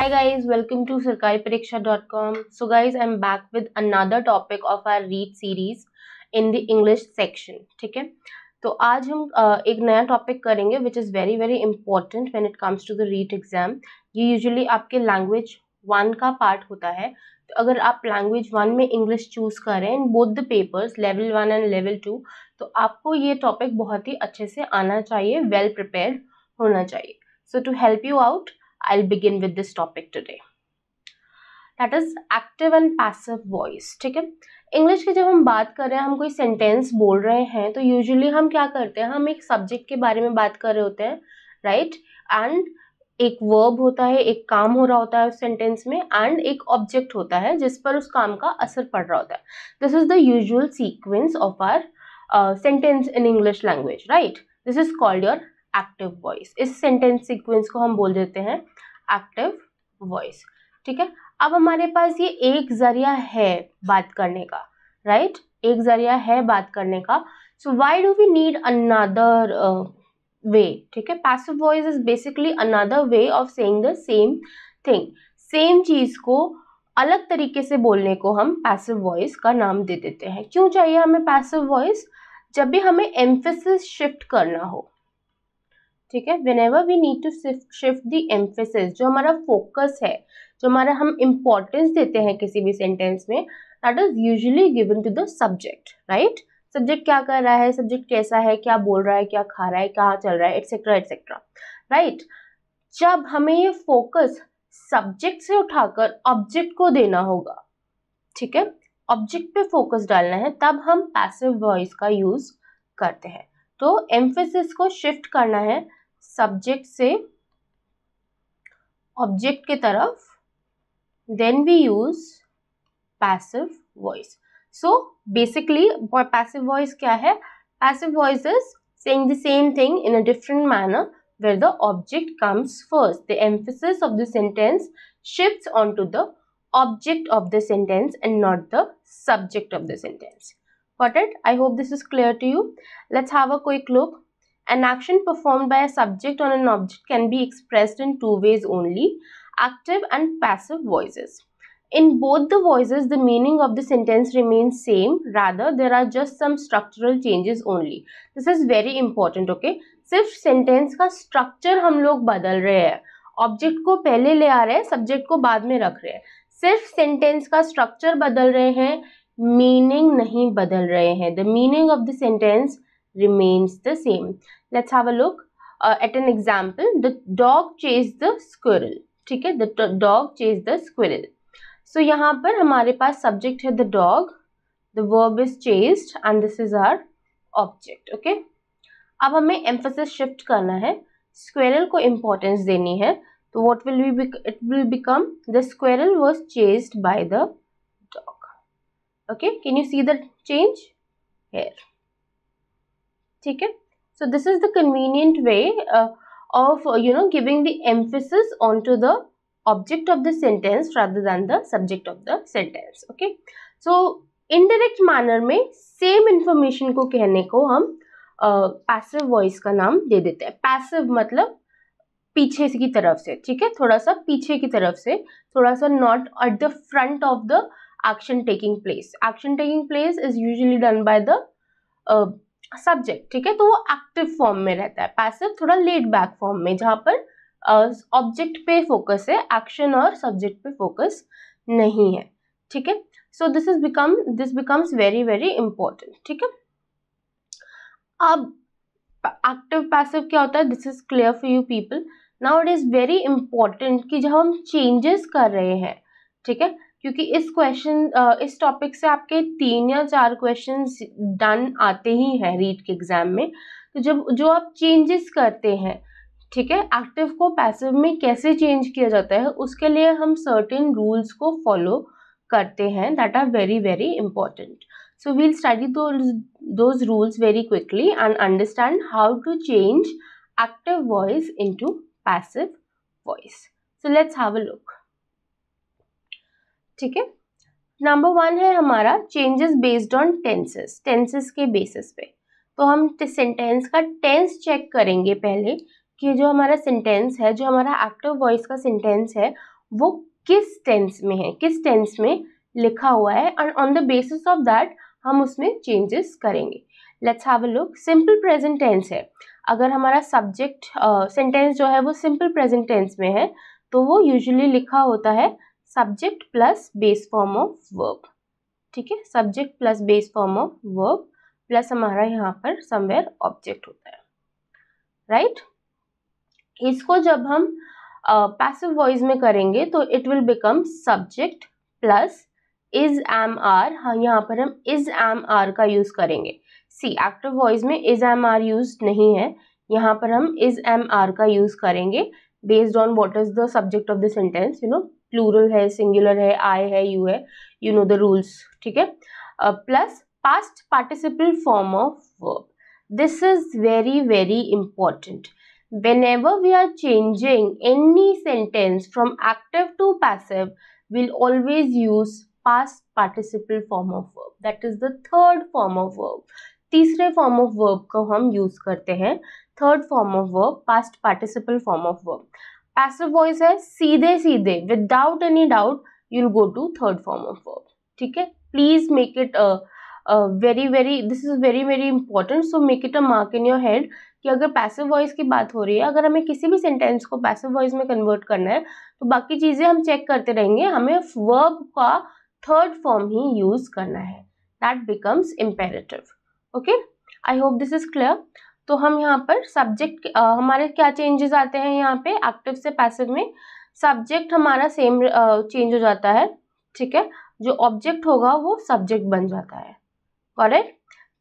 hi guys welcome to sarkaripareksha.com so guys i'm back with another topic of our read series in the english section ठीक है तो आज हम uh, एक नया टॉपिक करेंगे which is very very important when it comes to the REET exam ये usually आपके लैंग्वेज वन का पार्ट होता है तो अगर आप लैंग्वेज वन में इंग्लिश चूज़ कर रहे हैं in both the papers level one and level two तो आपको ये टॉपिक बहुत ही अच्छे से आना चाहिए वेल well प्रिपेयर होना चाहिए so to help you out I'll begin with this topic today. That is active and passive voice, ठीक है English की जब हम बात कर रहे हैं हम कोई sentence बोल रहे हैं तो usually हम क्या करते हैं हम एक subject के बारे में बात कर रहे होते हैं right? And एक verb होता है एक काम हो रहा होता है उस sentence में and एक object होता है जिस पर उस काम का असर पड़ रहा होता है This is the usual sequence of our uh, sentence in English language, right? This is called your active voice इस सेंटेंस सीक्वेंस को हम बोल देते हैं एक्टिव वॉइस ठीक है अब हमारे पास ये एक जरिया है बात करने का राइट right? एक जरिया है बात करने का so why do we need another way ठीक है passive voice is basically another way of saying the same thing same चीज़ को अलग तरीके से बोलने को हम पैसिव वॉइस का नाम दे देते हैं क्यों चाहिए हमें पैसिव वॉइस जब भी हमें एम्फेसिस शिफ्ट करना हो ठीक है whenever we need to shift the emphasis जो हमारा फोकस है जो हमारा हम इम्पोर्टेंस देते हैं किसी भी सेंटेंस में that is usually given to the subject right subject क्या कर रहा है सब्जेक्ट कैसा है क्या बोल रहा है क्या खा रहा है कहाँ चल रहा है एट्सेट्रा एट्सेट्रा राइट जब हमें ये फोकस सब्जेक्ट से उठाकर ऑब्जेक्ट को देना होगा ठीक है ऑब्जेक्ट पे फोकस डालना है तब हम पैसिव वॉइस का यूज़ करते हैं तो एम्फेसिस को शिफ्ट करना है सब्जेक्ट से ऑब्जेक्ट के तरफ then we use passive voice so basically passive voice क्या है passive voice is saying the same thing in a different manner where the object comes first the emphasis of the sentence shift on to the object of the sentence and not the subject of the sentence what it I hope this is clear to you let's have a quick look An action performed by a subject on an object can be expressed in two ways only, active and passive voices. In both the voices, the meaning of the sentence remains same. Rather, there are just some structural changes only. This is very important, okay? सिर्फ sentence का structure हम लोग बदल रहे हैं object को पहले ले आ रहे हैं सब्जेक्ट को बाद में रख रहे हैं सिर्फ सेंटेंस का स्ट्रक्चर बदल रहे हैं मीनिंग नहीं बदल रहे हैं the meaning of the sentence remains the same. Let's have a look uh, at an example. The dog chased the squirrel. ठीक है the dog chase the squirrel so यहाँ पर हमारे पास सब्जेक्ट है the dog the verb is chased and this is our object okay अब हमें emphasis shift करना है स्क्वेरल को इम्पोर्टेंस देनी है तो what will be it will become the squirrel was chased by the dog okay can you see the change here ठीक है so this is the convenient way of you know giving the emphasis on to the object of the sentence rather than the subject of the sentence okay so indirect manner में same information को कहने को हम passive uh, voice का नाम दे देते हैं passive मतलब पीछे की तरफ से ठीक है थोड़ा सा पीछे की तरफ से थोड़ा सा not at the front of the action taking place action taking place is usually done by the subject ठीक है तो वो एक्टिव फॉर्म में रहता है पैसिव थोड़ा लेड बैक फॉर्म में जहाँ पर ऑब्जेक्ट पे फोकस है एक्शन और सब्जेक्ट पे फोकस नहीं है ठीक है so this is become this becomes very very important ठीक है अब एक्टिव पैसिव क्या होता है this is clear for you people now it is very important कि जब हम चेंजेस कर रहे हैं ठीक है क्योंकि इस क्वेश्चन uh, इस टॉपिक से आपके तीन या चार क्वेश्चन डन आते ही हैं रीट के एग्ज़ाम में तो जब जो आप चेंजेस करते हैं ठीक है एक्टिव को पैसिव में कैसे चेंज किया जाता है उसके लिए हम सर्टेन रूल्स को फॉलो करते हैं that are very very important so we'll study those rules very quickly and understand how to change active voice into passive voice so let's have a look ठीक है number one है हमारा changes based on tenses tenses के basis पे तो हम sentence का tense check करेंगे पहले कि जो हमारा सेंटेंस है जो हमारा एक्टिव वॉइस का सेंटेंस है वो किस टेंस में है किस टेंस में लिखा हुआ है and on the basis of that हम उसमें चेंजेस करेंगे let's have a look simple present tense है अगर हमारा सब्जेक्ट सेंटेंस uh, जो है वो सिंपल प्रेजेंट टेंस में है तो वो यूजुअली लिखा होता है subject plus base form of verb ठीक है subject plus base form of verb plus हमारा यहाँ पर समवेयर ऑब्जेक्ट होता है राइट right? इसको जब हम पैसिव uh, वॉइस में करेंगे तो it will become subject plus is am are हाँ यहाँ पर हम इज एम आर का यूज़ करेंगे सी एक्टिव वॉइस में इज एम आर यूज नहीं है यहाँ पर हम इज एम आर का यूज़ करेंगे based on what is the subject of the sentence you know plural है सिंगुलर है आई है यू है यू नो द रूल्स ठीक है plus past participle form of verb this is very very important whenever we are changing any sentence from active to passive will always use past participle form of verb that is the third form of verb तीसरे form of verb को हम use करते हैं third form of verb past participle form of verb passive voice है सीधे सीधे without any doubt you'll go to third form of verb ठीक है please make it very very this is very very important so make it a mark in your head कि अगर passive voice की बात हो रही है अगर हमें किसी भी सेंटेंस को पैसिव वॉइस में कन्वर्ट करना है तो बाकी चीज़ें हम चेक करते रहेंगे हमें वर्ब का थर्ड फॉर्म ही यूज़ करना है that becomes imperative okay I hope this is clear तो हम यहाँ पर सब्जेक्ट हमारे क्या चेंजेस आते हैं यहाँ पे एक्टिव से पैसिव में सब्जेक्ट हमारा सेम चेंज हो जाता है ठीक है जो ऑब्जेक्ट होगा वो सब्जेक्ट बन जाता है और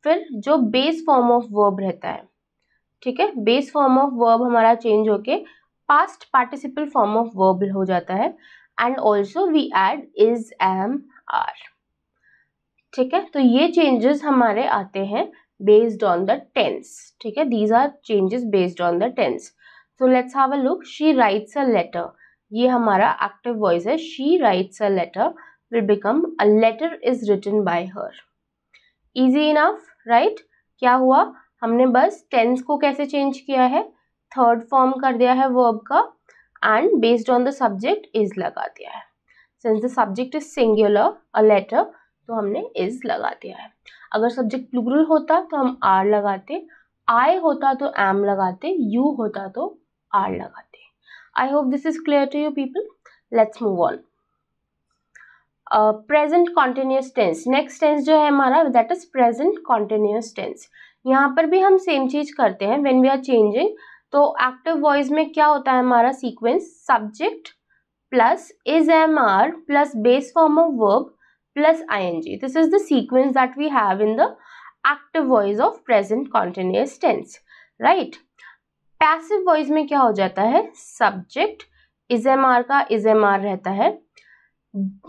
फिर जो बेस फॉर्म ऑफ वर्ब रहता है ठीक है बेस फॉर्म ऑफ वर्ब हमारा चेंज होके past participle form of verb हो जाता है and also we add is am are ठीक है तो ये चेंजेस हमारे आते हैं based on the tense ठीक है these are changes based on the tense so let's have a look she writes a letter ये हमारा active voice है she writes a letter will become a letter is written by her easy enough right क्या हुआ हमने बस tense को कैसे change किया है थर्ड फॉर्म कर दिया है वर्ब का and based on the subject is लगा दिया है since the subject is singular a letter तो हमने इज लगा दिया है अगर सब्जेक्ट प्लूरल होता तो हम आर लगाते आई होता तो एम लगाते यू होता तो आर लगाते I hope this is clear to you people let's move on present continuous tense next tense जो है हमारा that is present continuous tense यहाँ पर भी हम सेम चीज करते हैं वेन वी आर चेंजिंग तो एक्टिव वॉइस में क्या होता है हमारा sequence subject plus is am are plus base form of verb plus ing. This is the sequence that we have in the active voice of present continuous tense, right? Passive voice में क्या हो जाता है Subject is mr का is mr रहता है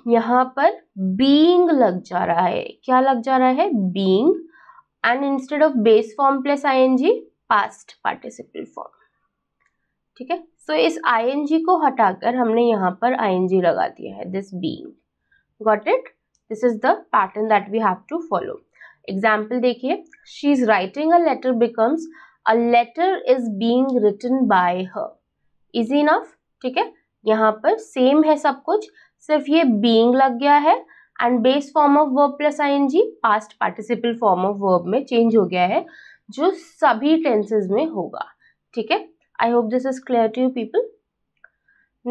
यहाँ पर being लग जा रहा है क्या लग जा रहा है Being and instead of base form plus ing past participle form. ठीक है सो इस आई को हटाकर हमने यहाँ पर ing लगा दिया है this being got it this is the pattern that we have to follow example देखिए she is writing a letter becomes a letter is being written by her easy enough ठीक है यहाँ पर सेम है सब कुछ सिर्फ ये बींग लग गया है and base form of verb plus I N G past participle form of verb में चेंज हो गया है जो सभी टेंसेज में होगा ठीक है I hope this is clear to you people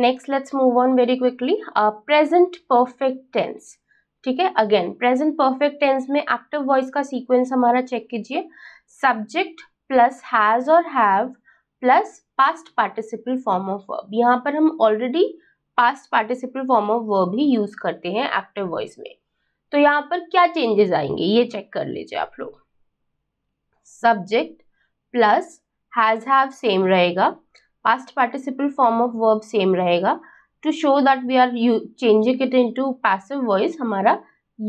next let's move on very quickly present perfect tense ठीक है अगेन प्रेजेंट परफेक्ट टेंस में एक्टिव वॉइस का सीक्वेंस हमारा चेक कीजिए सब्जेक्ट प्लस हैज और have plus past participle form of verb यहाँ पर हम already past participle form of verb ही यूज करते हैं एक्टिव वॉइस में तो यहाँ पर क्या चेंजेस आएंगे ये चेक कर लीजिए आप लोग subject plus has have same रहेगा past participle form of verb same रहेगा to show that we are you changing it into passive voice हमारा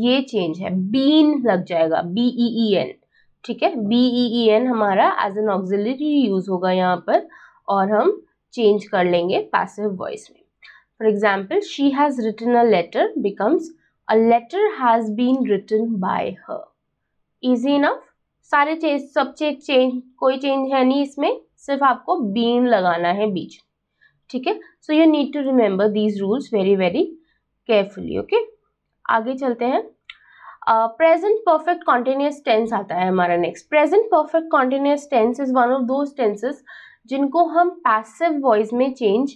ये चेंज है बीन लग जाएगा बी ई ई एन ठीक है बी ई ई एन हमारा एज एन ऑक्सिलरी यूज होगा यहाँ पर और हम चेंज कर लेंगे पैसिव वॉइस में for example she has written a letter becomes a letter has been written by her easy enough सारे चेंज सब चेंज कोई चेंज है नहीं इसमें सिर्फ आपको बीन लगाना है बीच में ठीक है so you need to remember these rules very very carefully okay आगे चलते हैं प्रेजेंट परफेक्ट कॉन्टीन्यूस टेंस आता है हमारा next present perfect continuous tense is one of those tenses जिनको हम पैसिव वॉइस में चेंज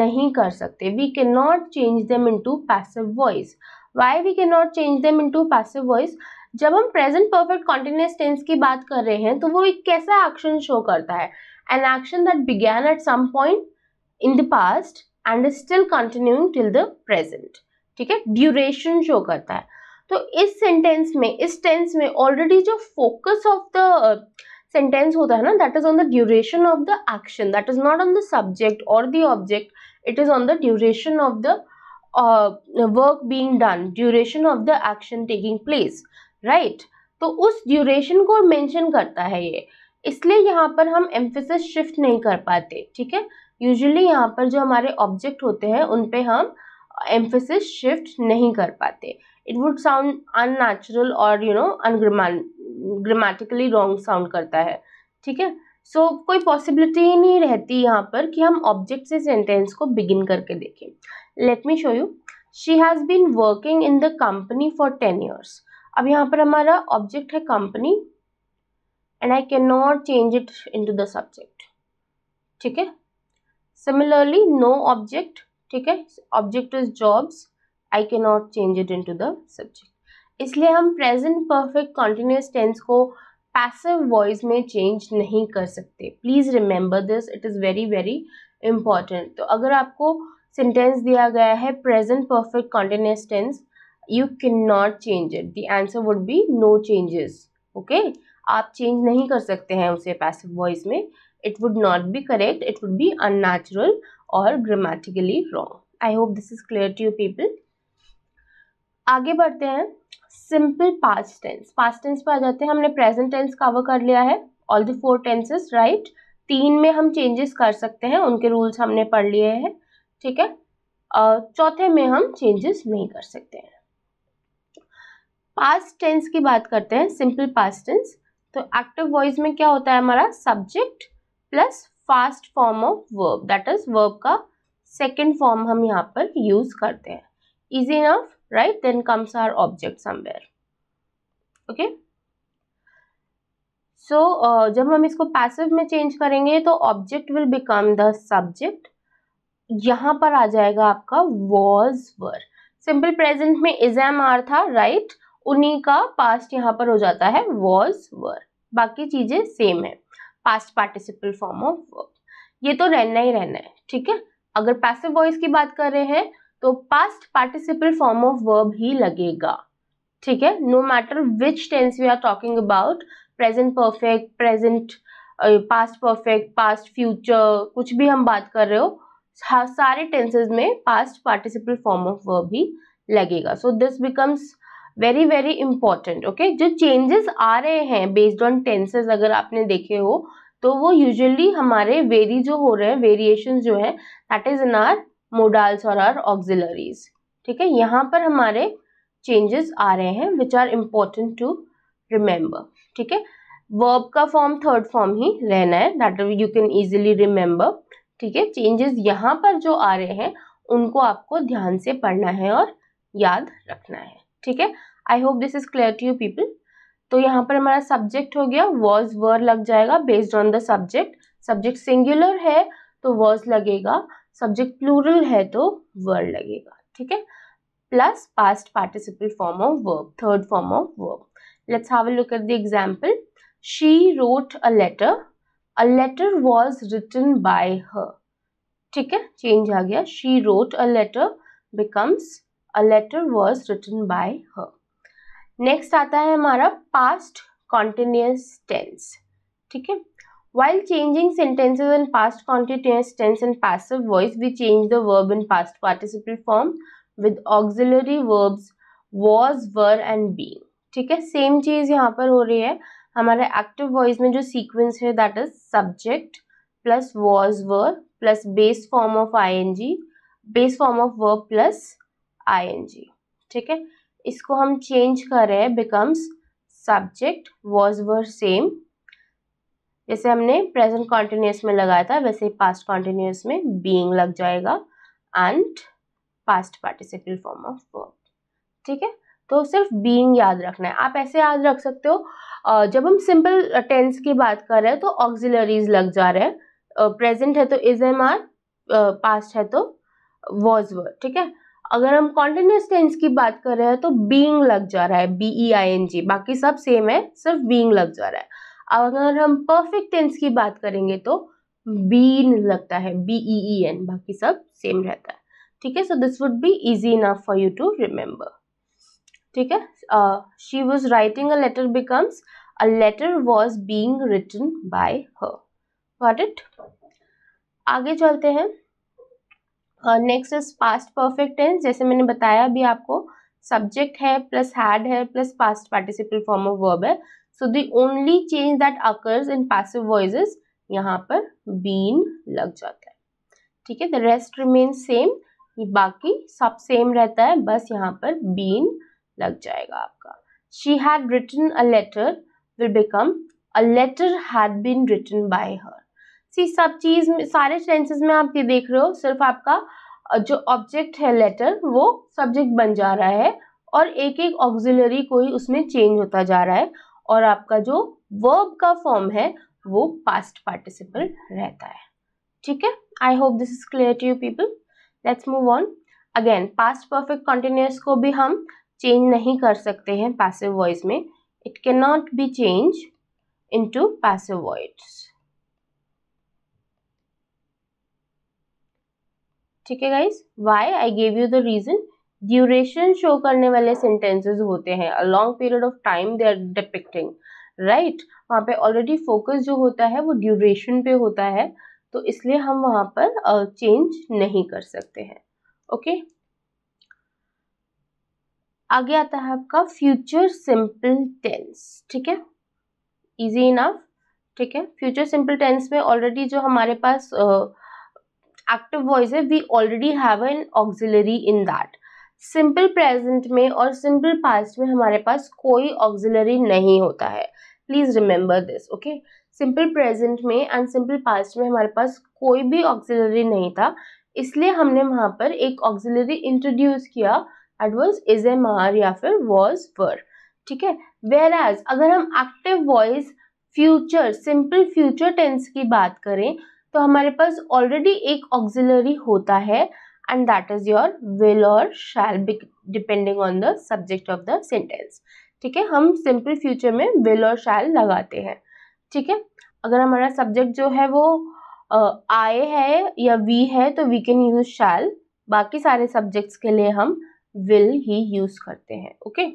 नहीं कर सकते we can not change them into passive voice why we can not change them into passive voice जब हम प्रेजेंट परफेक्ट कॉन्टीन्यूस टेंस की बात कर रहे हैं तो वो एक कैसा एक्शन शो करता है an action that began at some point in the past and still continuing till the present ठीक है ड्यूरेशन शो करता है तो इस सेंटेंस में इस टेंस में ऑलरेडी जो फोकस ऑफ द सेंटेंस होता है ना that is on the duration of the action that is not on the subject और the object it is on the duration of the work being done duration of the action taking place right तो उस duration को mention करता है ये इसलिए यहाँ पर हम एम्फेसिस शिफ्ट नहीं कर पाते ठीक है यूजुअली यहाँ पर जो हमारे ऑब्जेक्ट होते हैं उन पे हम एम्फेसिस शिफ्ट नहीं कर पाते इट वुड साउंड अननेचुरल और you know ungrammatically wrong sound करता है ठीक है सो so, कोई पॉसिबिलिटी ही नहीं रहती यहाँ पर कि हम ऑब्जेक्ट से सेंटेंस को बिगिन करके देखें let me show you she has been working in the company for ten years अब यहाँ पर हमारा ऑब्जेक्ट है company and I can not change it into the subject ठीक है similarly no object ठीक है object is jobs I can not change it into the subject इसलिए हम प्रेजेंट परफेक्ट कॉन्टिन्यूस टेंस को passive voice में change नहीं कर सकते please remember this it is very very important तो अगर आपको सेंटेंस दिया गया है present perfect continuous tense you can not change it the answer would be no changes okay आप चेंज नहीं कर सकते हैं उसे पैसिव वॉइस में It would not be correct. It would be unnatural or grammatically wrong. I hope this is clear to you people. आगे बढ़ते हैं simple past tense past tense पर आ जाते हैं हमने प्रेजेंट टेंस कवर कर लिया है all the four tenses right तीन में हम चेंजेस कर सकते हैं उनके रूल्स हमने पढ़ लिए हैं ठीक है चौथे में हम चेंजेस नहीं कर सकते हैं पास्ट टेंस की बात करते हैं सिंपल पास्ट टेंस तो एक्टिव वॉइस में क्या होता है हमारा subject plus past form of verb that is verb का सेकेंड फॉर्म हम यहाँ पर यूज करते हैं easy enough right then comes our object somewhere okay so जब हम इसको पैसिव में चेंज करेंगे तो object will become the subject यहाँ पर आ जाएगा आपका वॉज वर सिंपल प्रेजेंट में एम आर था राइट right? उन्हीं का पास्ट यहाँ पर हो जाता है वॉज वर बाकी चीज़ें सेम है past participle form of verb ये तो रहना ही रहना है ठीक है अगर पैसिव वॉइस की बात कर रहे हैं तो past participle form of verb ही लगेगा ठीक है no matter which tense we are talking about present perfect present past perfect past future कुछ भी हम बात कर रहे हो हाँ, सारे टेंसेज में past participle form of verb ही लगेगा so this becomes very very important okay जो चेंजेस आ रहे हैं बेस्ड ऑन टेंसेज अगर आपने देखे हो तो वो यूजली हमारे वेरी जो हो रहे हैं वेरिएशन जो है that is in our modals और आर ऑक्सिलरीज ठीक है यहाँ पर हमारे चेंजेस आ रहे हैं which are important to remember ठीक है वर्ब का फॉर्म थर्ड फॉर्म ही रहना है that you can easily remember ठीक है चेंजेस यहाँ पर जो आ रहे हैं उनको आपको ध्यान से पढ़ना है और याद रखना है ठीक है I hope this is clear to you people तो यहाँ पर हमारा सब्जेक्ट हो गया वॉज वर लग जाएगा based on the subject subject singular है तो वॉज लगेगा सब्जेक्ट प्लूरल है तो वर लगेगा ठीक है plus past participle form of verb third form of verb let's have a look at the example she wrote a letter a letter was written by her ठीक है चेंज आ गया she wrote a letter becomes a letter was written by her. Next आता है हमारा past continuous tense ठीक है while changing sentences in past continuous tense and passive voice we change the verb in past participle form with auxiliary verbs was were and being ठीक है same चीज यहाँ पर हो रही है हमारे एक्टिव वॉइस में जो सीक्वेंस है that is subject plus was were plus base form of ING base form of verb plus ING ठीक है इसको हम चेंज कर रहे हैं becomes subject was were same जैसे हमने प्रेजेंट कॉन्टिन्यूस में लगाया था वैसे पास्ट कॉन्टिन्यूस में बीइंग लग जाएगा and past participle form of verb ठीक है तो सिर्फ बीइंग याद रखना है आप ऐसे याद रख सकते हो जब हम सिंपल टेंस की बात कर रहे हैं तो ऑक्सिलरीज लग जा रहे हैं प्रेजेंट है तो इज एम आर पास्ट है तो वॉज वर ठीक है अगर हम कॉन्टिन्यूस टेंस की बात कर रहे हैं तो बींग लग जा रहा है बी ई आई एन जी बाकी सब सेम है सिर्फ बींग लग जा रहा है अगर हम परफेक्ट टेंस की बात करेंगे तो बीन लगता है बी ई ई एन बाकी सब सेम रहता है ठीक है so this would be easy enough for you to remember ठीक है she was writing a letter becomes a letter was being written by her got it आगे चलते हैं next is past perfect tense जैसे मैंने बताया अभी आपको सब्जेक्ट है प्लस हैड है plus past participle form of verb है so the only change that occurs in passive voice यहाँ पर बीन लग जाता है ठीक है द रेस्ट रिमेन सेम बाकी सब सेम रहता है बस यहाँ पर बीन लग जाएगा आपका she had written a letter will become a letter had been written by her सी सब चीज़ में सारे सेंसेस में आप ये देख रहे हो सिर्फ आपका जो ऑब्जेक्ट है लेटर वो सब्जेक्ट बन जा रहा है और एक एक ऑक्सिलरी को ही उसमें चेंज होता जा रहा है और आपका जो वर्ब का फॉर्म है वो पास्ट पार्टिसिपल रहता है ठीक है I hope this is clear to you people let's move on again past perfect continuous को भी हम चेंज नहीं कर सकते हैं पैसिव वॉइस में it can not be change into passive voice ठीक है guys why I gave you the reason duration show करने वाले सेंटेंसेज होते हैं a long period of time they are depicting right वहाँ पे ऑलरेडी फोकस जो होता है वो ड्यूरेशन पे होता है तो इसलिए हम वहाँ पर चेंज uh, नहीं कर सकते हैं ओके okay? आगे आता है आपका फ्यूचर सिंपल टेंस ठीक है इजी इनफ ठीक है फ्यूचर सिंपल टेंस में ऑलरेडी जो हमारे पास uh, एक्टिव वॉइस है we already have an auxiliary in that simple present में और सिंपल पास्ट में हमारे पास कोई ऑक्सिलरी नहीं होता है please remember this okay simple present में एंड सिंपल पास्ट में हमारे पास कोई भी ऑक्सिलरी नहीं था इसलिए हमने वहाँ पर एक ऑक्सिलरी इंट्रोड्यूस किया एट वॉज इज ए मार या फिर वॉज वर ठीक है वेर एज अगर हम active voice future simple future tense की बात करें तो हमारे पास ऑलरेडी एक ऑक्सिलरी होता है and that is your will और shall be depending on the subject of the sentence ठीक है हम सिंपल फ्यूचर में विल और शैल लगाते हैं ठीक है अगर हमारा सब्जेक्ट जो है वो आए है या वी है तो वी कैन यूज शैल बाकी सारे सब्जेक्ट्स के लिए हम विल ही यूज करते हैं ओके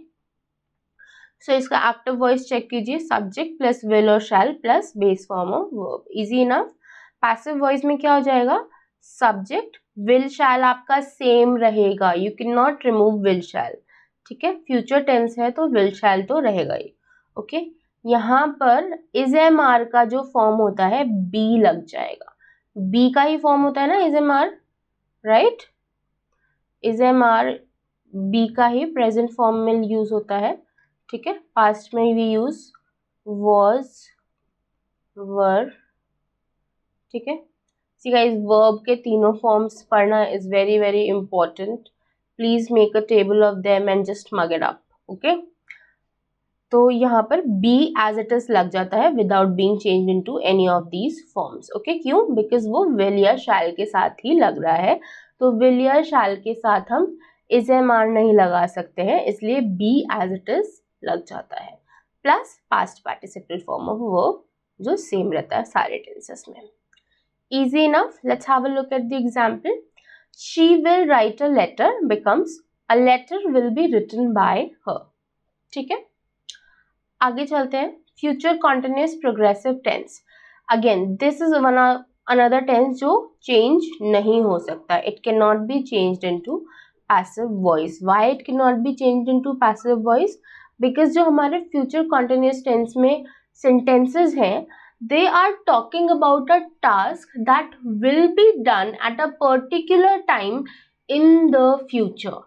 सो so, इसका एक्टिव वॉइस चेक कीजिए सब्जेक्ट प्लस विल और shall plus base form of verb easy enough passive voice में क्या हो जाएगा सब्जेक्ट विल शैल आपका सेम रहेगा you can not remove will shall ठीक है फ्यूचर टेंस है तो विल शैल तो रहेगा ही ओके यहाँ पर इज एम आर का जो फॉर्म होता है बी लग जाएगा बी का ही फॉर्म होता है ना is am are right is am are be का ही प्रेजेंट फॉर्म में यूज होता है ठीक है पास्ट में भी यूज वॉज वर ठीक है सी गाइस वर्ब के तीनों फॉर्म्स पढ़ना is very very important please make a table of them and just mug it up okay तो यहाँ पर बी एज इट इज लग जाता है without being change into any of these forms okay क्यों बिकॉज वो will या shall के साथ ही लग रहा है तो विल या शैल के साथ हम इज एम आर नहीं लगा सकते हैं इसलिए बी एज इट इज लग जाता है plus past participle form of verb जो सेम रहता है सारे टेंसेस में Easy enough. Let's have a look at the example. She will write a letter becomes a letter will be written by her. ठीक है आगे चलते हैं future continuous progressive tense again this is one another tense जो change नहीं हो सकता it can not be changed into passive voice why it can not be changed into passive voice because जो हमारे फ्यूचर कॉन्टिन्यूस टेंस में sentences हैं they are talking about a task that will be done at a particular time in the future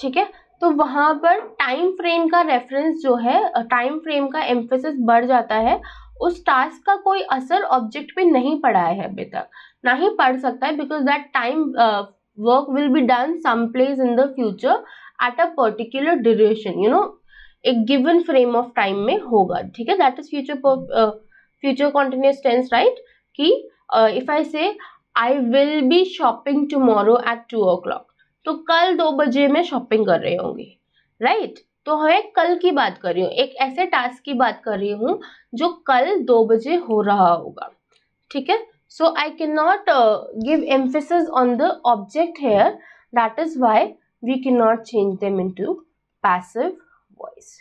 ठीक है तो वहाँ पर time frame का रेफरेंस जो है टाइम फ्रेम का एम्फेसिस बढ़ जाता है उस टास्क का कोई असर ऑब्जेक्ट पे नहीं पड़ा है अभी तक ना ही पड़ सकता है because that time work will be done some place in the future at a particular duration you know एक गिवन फ्रेम ऑफ टाइम में होगा ठीक है that is future future continuous tense right कि if I say I will be shopping tomorrow at two o'clock तो कल दो बजे में शॉपिंग कर रही होंगी राइट right? तो हमें कल की बात कर रही हूँ एक ऐसे टास्क की बात कर रही हूँ जो कल दो बजे हो रहा होगा ठीक है so I can not give emphasis on the object here that is why we can not change them into passive voice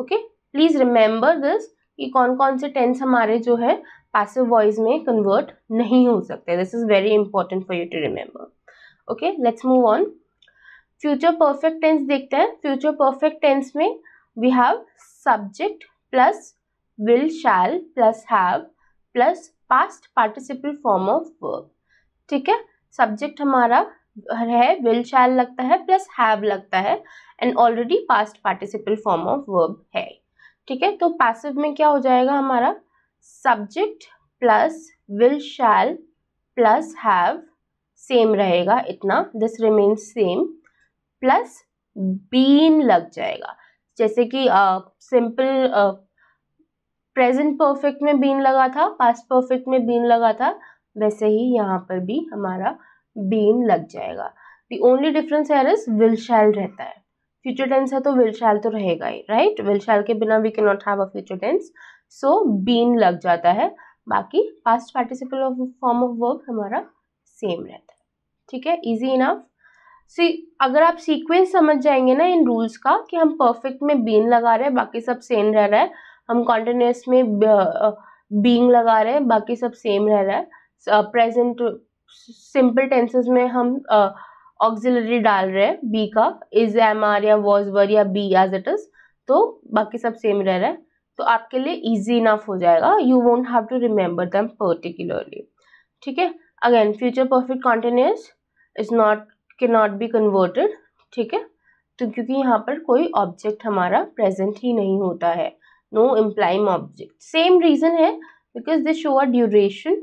okay please remember this कि कौन कौन से टेंस हमारे जो है पैसिव वॉइस में कन्वर्ट नहीं हो सकते this is very important for you to remember okay let's move on future perfect tense देखते हैं फ्यूचर परफेक्ट टेंस में we have subject plus will shall plus have plus past participle form of verb ठीक है subject हमारा है will शैल लगता है plus have लगता है and already past participle form of verb है ठीक है तो पैसिव में क्या हो जाएगा हमारा subject plus will shall plus have same रहेगा इतना this remains same plus been लग जाएगा जैसे कि सिंपल प्रेजेंट परफेक्ट में बीन लगा था पास्ट परफेक्ट में बीन लगा था वैसे ही यहाँ पर भी हमारा बीन लग जाएगा the only difference here is will shall रहता है फ्यूचर टेंस है तो विल शैल तो रहेगा ही राइट विल शैल के बिना we can not have a future tense so been लग जाता है बाकी past participle of form of verb हमारा सेम रहता है ठीक है इजी इनफ सी अगर आप सीक्वेंस समझ जाएंगे ना इन रूल्स का कि हम परफेक्ट में बीन लगा रहे हैं बाकी सब सेम रह रहा है हम कॉन्टिन्यूस में बींग लगा रहे हैं बाकी सब सेम रह रहा है प्रेजेंट सिंपल टेंसेस में हम uh, ऑक्सिलरी डाल रहे हैं बी का इज एम आर या वॉज वर या बी एज इट इज तो बाकी सब सेम रह रहा है तो आपके लिए इजी इनफ हो जाएगा you won't have to remember them particularly ठीक है again future perfect continuous is not can not be converted ठीक है तो क्योंकि यहाँ पर कोई ऑब्जेक्ट हमारा प्रेजेंट ही नहीं होता है नो इम्प्लाइम ऑब्जेक्ट सेम रीज़न है because they show a duration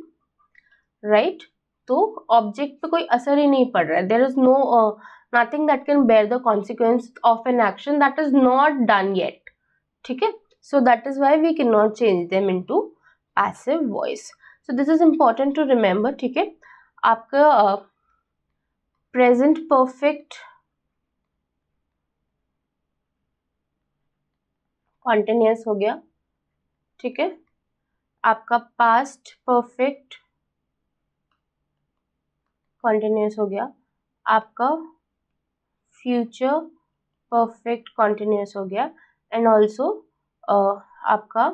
right तो ऑब्जेक्ट पे कोई असर ही नहीं पड़ रहा है there is no nothing that can bear the consequence of an action that is not done yet ठीक है so that is why we can not change them into passive voice so this is important to remember ठीक है आपका present perfect continuous हो गया ठीक है आपका पास्ट परफेक्ट कॉन्टीन्यूस हो गया आपका फ्यूचर परफेक्ट कॉन्टीन्यूस हो गया एंड ऑल्सो आपका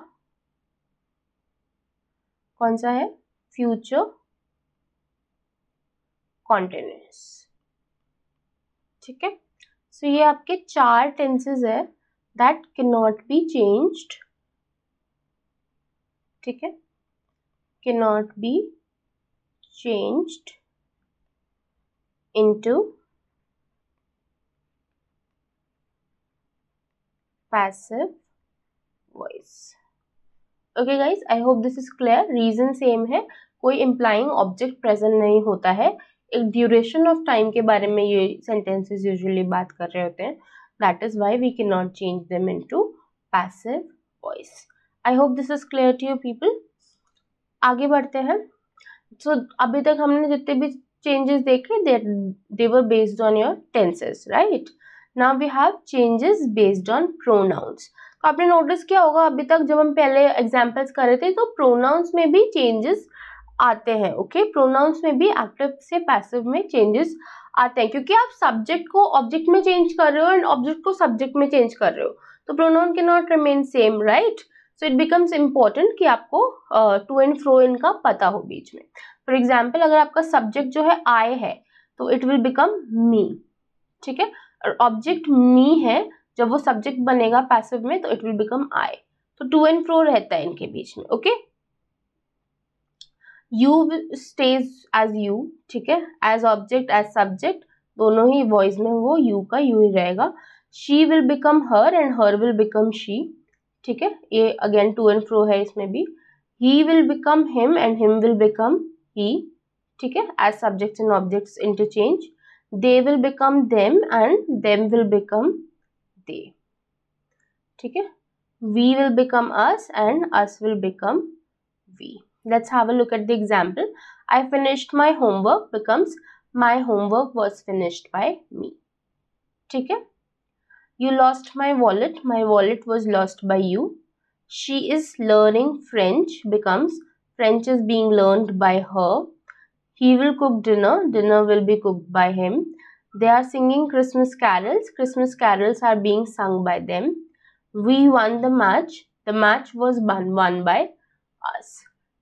कौन सा है फ्यूचर कॉन्टीन्यूस ठीक है सो ये आपके चार टेंसेज है दैट के नॉट बी चेंज्ड ठीक है can not be changed into passive voice okay guys i hope this is clear reason same है कोई implying object present नहीं होता है एक ड्यूरेशन ऑफ टाइम के बारे में ये सेंटेंसेस यूजुअली बात कर रहे होते हैं that is why we can not change them into passive voice I hope this is clear to you people आगे बढ़ते हैं सो so, अभी तक हमने जितने भी changes dekhe that they were based on your tenses right now we have changes based on pronouns तो आपने नोटिस किया होगा अभी तक जब हम पहले एग्जाम्पल्स कर रहे थे तो प्रोनाउंस में भी चेंजेस आते हैं ओके okay? प्रोनाउंस में भी एक्टिव से पैसिव में चेंजेस आते हैं क्योंकि आप सब्जेक्ट को ऑब्जेक्ट में चेंज कर रहे हो एंड ऑब्जेक्ट को सब्जेक्ट में चेंज कर रहे हो तो pronoun can not remain same right so it becomes important कि आपको टू एंड फ्रो इनका पता हो बीच में फॉर एग्जाम्पल अगर आपका सब्जेक्ट जो है आई है तो इट विल बिकम मी ठीक है और ऑब्जेक्ट मी है जब वो सब्जेक्ट बनेगा पैसिव में तो इट विल बिकम आई तो टू एंड फ्रो रहता है इनके बीच में okay you stays as you ठीक है एज ऑब्जेक्ट एज सब्जेक्ट दोनों ही वॉइस में वो यू का यू ही रहेगा she will become her and her will become she ठीक है ये अगेन टू एंड फ्रो है इसमें भी he will become him and him will become he ठीक है as subjects and objects interchange they will become them and them will become they we will become us and us will become we let's have a look at the example i finished my homework becomes my homework was finished by me ठीक you lost my wallet my wallet was lost by you she is learning french becomes French is being learned by her. He will cook dinner. Dinner will be cooked by him. They are singing Christmas carols. Christmas carols are being sung by them. We won the match. The match was won, won by us.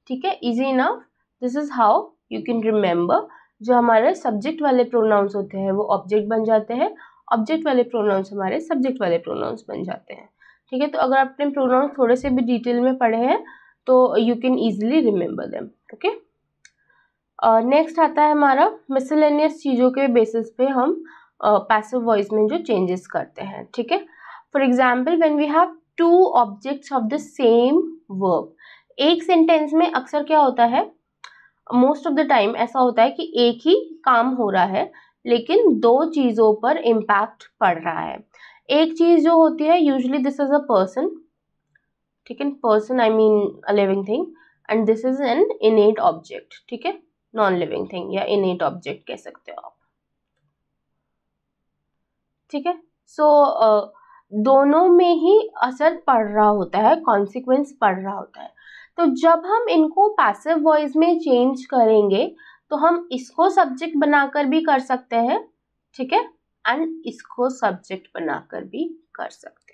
ठीक है easy enough. This is how you can remember. जो हमारे subject वाले pronounce होते हैं वो object बन जाते हैं ऑब्जेक्ट वाले प्रोनाउंस हमारे सब्जेक्ट वाले प्रोनाउंस बन जाते हैं ठीक है तो अगर आपने प्रोनाउंस थोड़े से भी डिटेल में पढ़े हैं तो you can easily remember them okay next आता है हमारा मिसलेनियस चीज़ों के बेसिस पे हम पैसिव uh, वॉइस में जो चेंजेस करते हैं ठीक है for example when we have two objects of the same verb एक सेंटेंस में अक्सर क्या होता है मोस्ट ऑफ द टाइम ऐसा होता है कि एक ही काम हो रहा है लेकिन दो चीज़ों पर इम्पैक्ट पड़ रहा है एक चीज़ जो होती है usually this is a person ठीक है person I mean a living thing and this is an inanimate object ठीक है नॉन लिविंग थिंग या इनेट ऑब्जेक्ट कह सकते हो आप ठीक है सो दोनों में ही असर पड़ रहा होता है कॉन्सिक्वेंस पड़ रहा होता है तो जब हम इनको पैसिव वॉइस में चेंज करेंगे तो हम इसको सब्जेक्ट बनाकर भी कर सकते हैं ठीक है एंड इसको सब्जेक्ट बनाकर भी कर सकते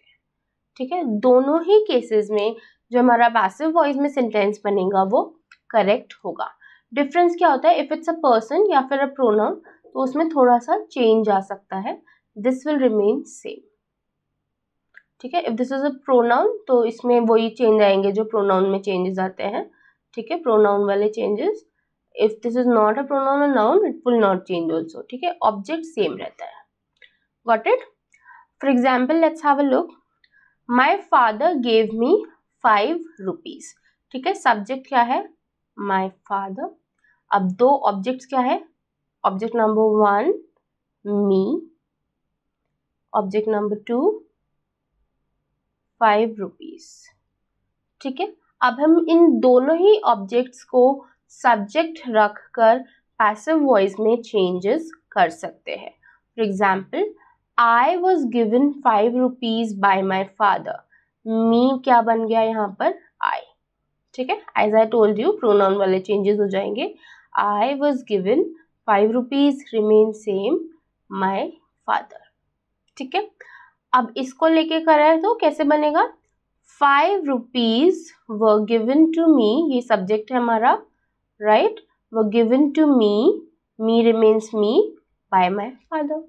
ठीक है दोनों ही केसेस में जो हमारा पैसिव वॉइस में सेंटेंस बनेगा वो करेक्ट होगा डिफरेंस क्या होता है इफ़ इट्स अ पर्सन या फिर अ प्रोनाउन तो उसमें थोड़ा सा चेंज आ सकता है दिस विल रिमेन सेम ठीक है if this is a pronoun तो इसमें वही चेंज आएंगे जो प्रोनाउन में चेंजेस आते हैं ठीक है प्रोनाउन वाले changes if this is not a pronoun a noun it will not change also ठीक है ऑब्जेक्ट सेम रहता है what it for example let's have a look my father gave me five rupees ठीक है subject क्या है my father अब दो ऑब्जेक्ट क्या है object number one me object number two five rupees ठीक है अब हम इन दोनों ही ऑब्जेक्ट्स को सब्जेक्ट रख कर पैसिव वॉइस में चेंजेस कर सकते हैं for example I was given five rupees by my father me क्या बन गया यहाँ पर आई ठीक है as I told you pronoun वाले चेंजेस हो जाएंगे I was given five rupees remain same my father ठीक है अब इसको लेके करें तो कैसे बनेगा five rupees were given to me ये सब्जेक्ट है हमारा right were given to me me remains me by my father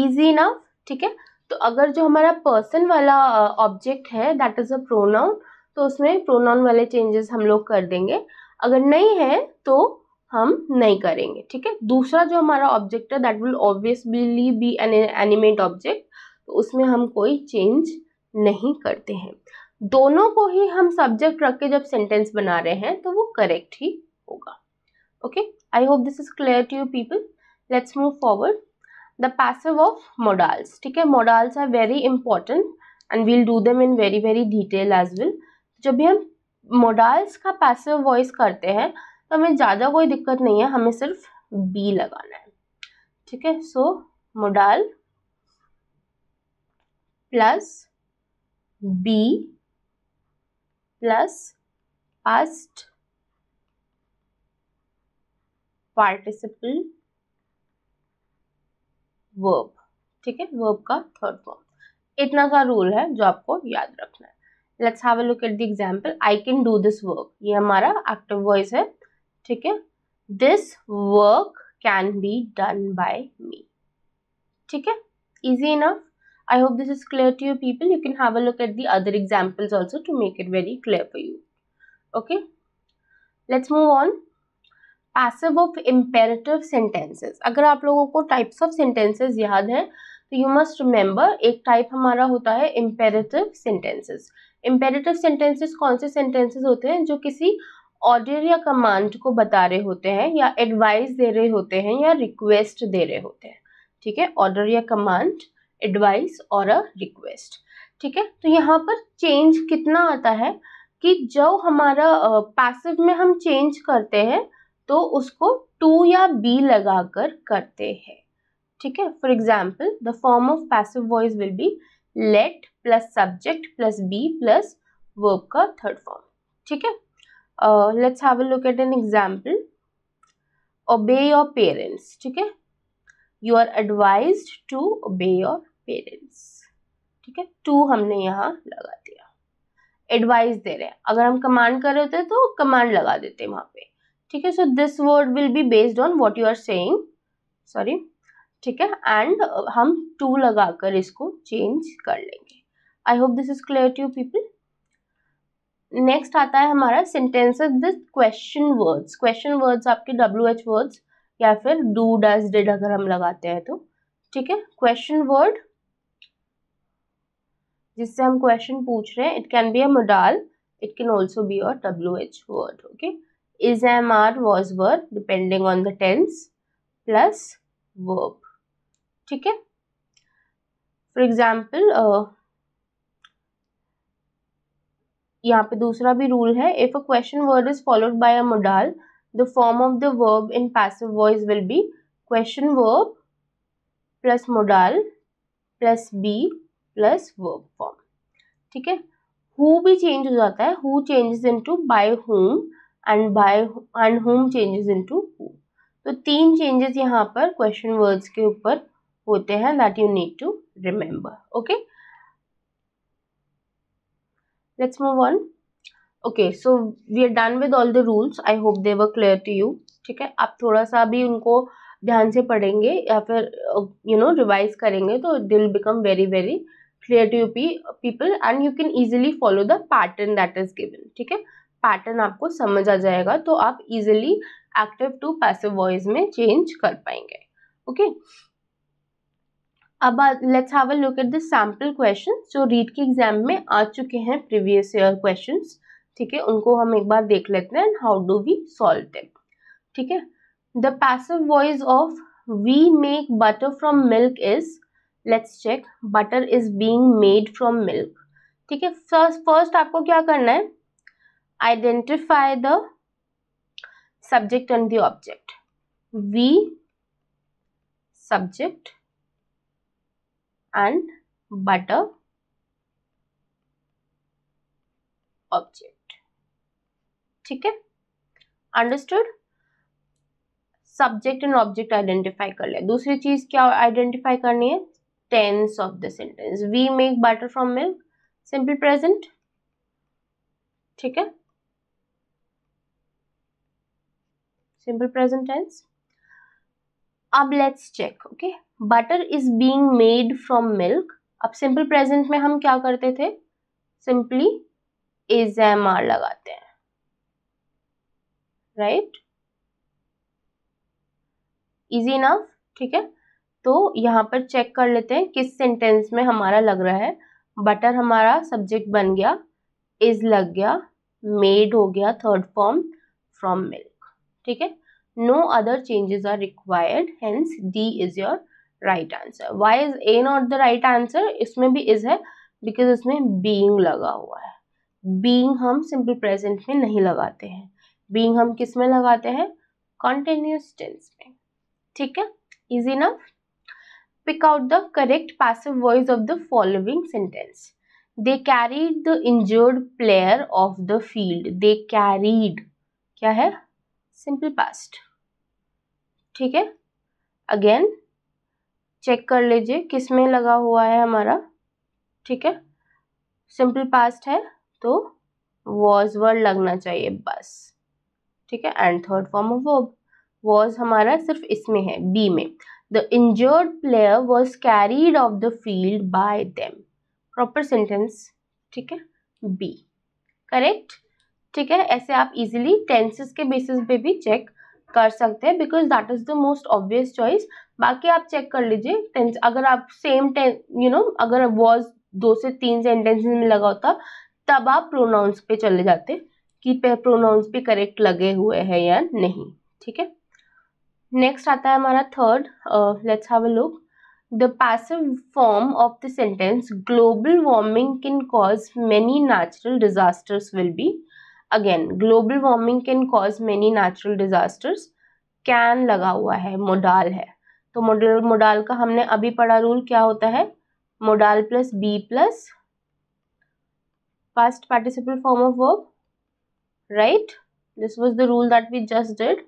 easy enough ठीक है तो अगर जो हमारा पर्सन वाला ऑब्जेक्ट है दैट इज़ अ प्रोनाउन तो उसमें प्रोनाउन वाले चेंजेस हम लोग कर देंगे अगर नहीं है तो हम नहीं करेंगे ठीक है दूसरा जो हमारा ऑब्जेक्ट है that will obviously be an animate object तो उसमें हम कोई चेंज नहीं करते हैं दोनों को ही हम सब्जेक्ट रख के जब सेंटेंस बना रहे हैं तो वो करेक्ट ही होगा okay I hope this is clear to you people let's move forward the passive of modals ठीक है modals are very important and we'll do them in very very detail as well जब भी हम modals का passive voice करते हैं तो हमें ज़्यादा कोई दिक्कत नहीं है हमें सिर्फ बी लगाना है ठीक है so modal plus be plus past participle verb ठीक है वर्ब का थर्ड फॉर्म इतना सा रूल है जो आपको याद रखना है let's have a look at the example I can do this work ये हमारा एक्टिव वॉइस है ठीक है this work can be done by me ठीक है easy enough I hope this is clear to you people you can have a look at the other examples also to make it very clear for you okay let's move on passive of imperative sentences अगर आप लोगों को types of sentences याद हैं तो you must remember एक type हमारा होता है इम्पेरेटिव सेंटेंसेस इम्पेरेटिव सेंटेंसेस कौन से सेंटेंसेस होते हैं जो किसी ऑर्डर या कमांड को बता रहे होते हैं या एडवाइस दे रहे होते हैं या रिक्वेस्ट दे रहे होते हैं ठीक है ऑर्डर या कमांड एडवाइस और अ रिक्वेस्ट ठीक है तो यहाँ पर चेंज कितना आता है कि जो हमारा पैसिव में हम चेंज करते हैं तो उसको टू या बी लगाकर करते हैं ठीक है for example the form of passive voice will be let plus subject plus be plus verb का थर्ड फॉर्म ठीक है let's have a look at an example obey your parents ठीक है you are advise to obey your parents ठीक है to हमने यहाँ लगा दिया एडवाइस दे रहे हैं अगर हम कमांड कर रहे होते हैं तो कमांड लगा देते हैं वहाँ पे ठीक है so this word will be based on what you are say sorry ठीक है एंड uh, हम टू लगाकर इसको चेंज कर लेंगे I hope this is clear to people next आता है हमारा sentence with question words question words आपके डब्ल्यू एच वर्ड्स या फिर डू डज डिड अगर हम लगाते हैं तो ठीक है क्वेश्चन वर्ड जिससे हम क्वेश्चन पूछ रहे हैं it can be a modal it can also be a W H word okay is am are was were depending on the tense plus verb ठीक है for example uh, यहाँ पे दूसरा भी रूल है if a question word is followed by a modal the form of the verb in passive voice will be question verb plus modal plus be plus verb form ठीक है who भी change हो जाता है who changes into by whom and by and whom changes into who तो तीन changes यहाँ पर क्वेश्चन वर्ड्स के ऊपर होते हैं that you need to remember okay let's move on okay so we are done with all the rules I hope they were clear to you ठीक है आप थोड़ा सा भी उनको ध्यान से पढ़ेंगे या फिर यू नो रिवाइज करेंगे तो they'll become very very to you p people and you can easily follow the pattern that is given ठीक है पैटर्न आपको समझ आ जाएगा तो आप easily active to passive voice में चेंज कर पाएंगे ओके अब let's have a look at the sample question जो रीड के एग्जाम में आ चुके हैं प्रीवियस ईयर क्वेश्चन ठीक है उनको हम एक बार देख लेते हैं how do we solve them ठीक है the passive voice of we make butter from milk is let's check butter is being made from milk ठीक है फर्स्ट फर्स्ट आपको क्या करना है identify the subject and the object we subject and butter object ठीक है understood subject and object identify कर लिया दूसरी चीज क्या आइडेंटिफाई करनी है tense of the sentence we make butter from milk simple present ठीक है सिंपल प्रेजेंट टेंस अब let's check okay butter is being made from milk अब सिंपल प्रेजेंट में हम क्या करते थे सिंपली इज एम आर लगाते हैं राइट इजी इनफ ठीक है तो यहाँ पर चेक कर लेते हैं किस सेंटेंस में हमारा लग रहा है बटर हमारा सब्जेक्ट बन गया इज लग गया मेड हो गया थर्ड फॉर्म फ्रॉम मिल्क ठीक है no other changes are required hence D is your right answer why is A not the right answer इसमें भी इज है बिकॉज इसमें बींग लगा हुआ है बींग हम सिंपल प्रेजेंट में नहीं लगाते हैं बींग हम किस में लगाते हैं कॉन्टिन्यूस टेंस में ठीक है इजी ना pick out the correct passive voice of the following sentence they carried the injured player off the field they carried क्या है सिंपल पास्ट ठीक है अगेन चेक कर लीजिए किस में लगा हुआ है हमारा ठीक है सिंपल पास्ट है तो वॉज वर्ड लगना चाहिए बस ठीक है and third form of verb was हमारा सिर्फ इसमें है बी में the injured player was carried off the field by them proper sentence ठीक है बी करेक्ट ठीक है ऐसे आप इजिली टेंसेस के बेसिस पे भी चेक कर सकते हैं because that is the most obvious choice बाकी आप चेक कर लीजिए टेंस अगर आप सेम टें यू नो अगर वॉज दो से तीन सेंटेंस में लगा होता तब आप प्रोनाउंस पे चले जाते कि प्रोनाउंस भी करेक्ट लगे हुए हैं या नहीं ठीक है नेक्स्ट आता है हमारा third let's have a look the passive form of the sentence global warming can cause many natural disasters will be again global warming can cause many natural disasters can लगा हुआ है मोडाल है तो model modal का हमने अभी पढ़ा rule क्या होता है modal plus be plus first participle form of work right this was the rule that we just did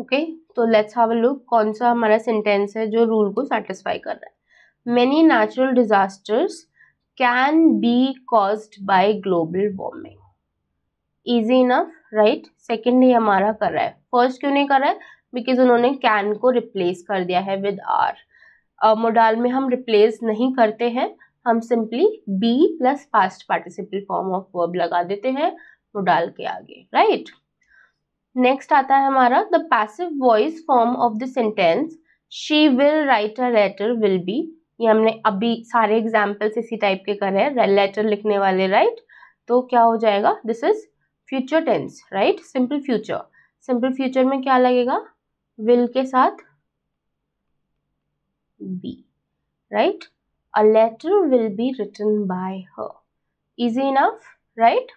okay तो लेट्स हैव अ लुक कौन सा हमारा सेंटेंस है जो रूल को सेटिस्फाई कर रहा है many natural disasters can be caused by global warming easy enough right second ही हमारा कर रहा है फर्स्ट क्यों नहीं कर रहा है बिकॉज उन्होंने कैन को रिप्लेस कर दिया है विद आर मोडाल में हम रिप्लेस नहीं करते हैं हम simply be plus fast participle form of verb लगा देते हैं मोडाल के आगे राइट नेक्स्ट आता है हमारा the passive voice form of the sentence she will write a letter will be ये हमने अभी सारे एग्जाम्पल्स इसी टाइप के करे हैं लेटर लिखने वाले राइट तो क्या हो जाएगा this is future tense right simple future simple future में क्या लगेगा विल के साथ be right a letter will be written by her easy enough right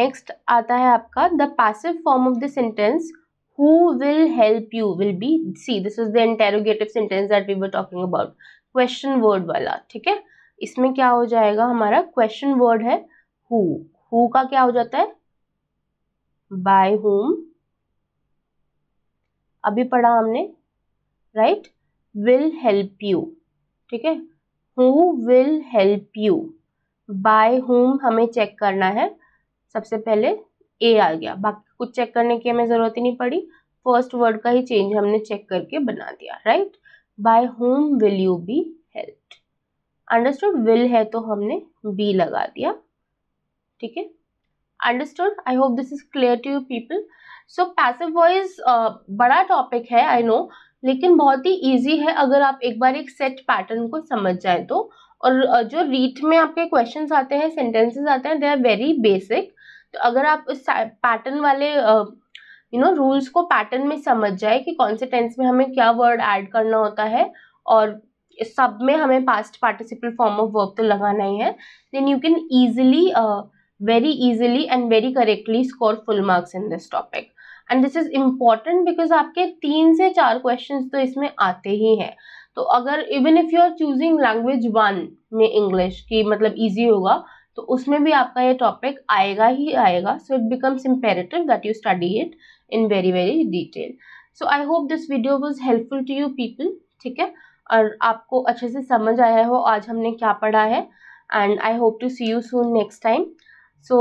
next आता है आपका the passive form of the sentence who will help you will be see this is the interrogative sentence that we were talking about question word वाला ठीक है इसमें क्या हो जाएगा हमारा क्वेश्चन वर्ड है हु हु का क्या हो जाता है बाय होम अभी पढ़ा हमने राइट विल हेल्प यू ठीक है who will help you by whom हमें चेक करना है सबसे पहले ए आ गया बाकी कुछ चेक करने की हमें ज़रूरत ही नहीं पड़ी फर्स्ट वर्ड का ही चेंज हमने चेक करके बना दिया right by whom will you be help understood will है तो हमने बी लगा दिया ठीक है understood I hope this is clear to you people so passive voice बड़ा टॉपिक है आई नो लेकिन बहुत ही ईजी है अगर आप एक बार एक सेट पैटर्न को समझ जाए तो और जो रीट में आपके क्वेश्चन आते हैं सेंटेंसेस आते हैं दे आर वेरी बेसिक तो अगर आप इस पैटर्न वाले यू नो रूल्स को पैटर्न में समझ जाए कि कौन से टेंस में हमें क्या वर्ड ऐड करना होता है और सब में हमें past participle form of verb तो लगाना ही है then you can easily very easily and very correctly score full marks in this topic and this is important because आपके तीन से चार क्वेश्चन तो इसमें आते ही हैं तो अगर even if you are choosing language one में इंग्लिश की मतलब ईजी होगा तो उसमें भी आपका ये टॉपिक आएगा ही आएगा so it becomes imperative that you study it in very very detail so I hope this video was helpful to you people ठीक है और आपको अच्छे से समझ आया हो आज हमने क्या पढ़ा है and I hope to see you soon next time so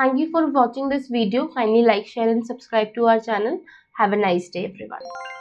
thank you for watching this video finally like share and subscribe to our channel have a nice day every one